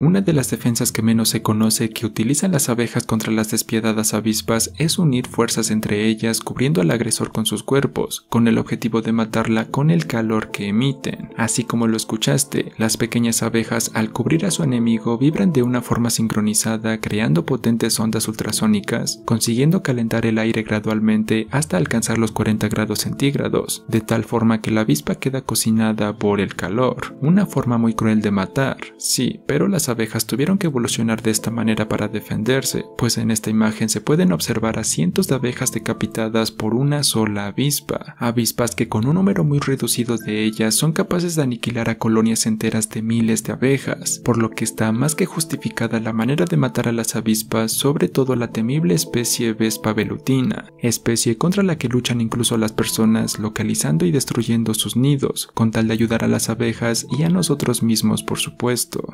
Una de las defensas que menos se conoce que utilizan las abejas contra las despiadadas avispas es unir fuerzas entre ellas cubriendo al agresor con sus cuerpos, con el objetivo de matarla con el calor que emiten. Así como lo escuchaste, las pequeñas abejas al cubrir a su enemigo vibran de una forma sincronizada creando potentes ondas ultrasónicas, consiguiendo calentar el aire gradualmente hasta alcanzar los 40 grados centígrados, de tal forma que la avispa queda cocinada por el calor. Una forma muy cruel de matar, sí, pero las abejas tuvieron que evolucionar de esta manera para defenderse, pues en esta imagen se pueden observar a cientos de abejas decapitadas por una sola avispa, avispas que con un número muy reducido de ellas son capaces de aniquilar a colonias enteras de miles de abejas, por lo que está más que justificada la manera de matar a las avispas, sobre todo la temible especie Vespa velutina, especie contra la que luchan incluso las personas localizando y destruyendo sus nidos, con tal de ayudar a las abejas y a nosotros mismos por supuesto.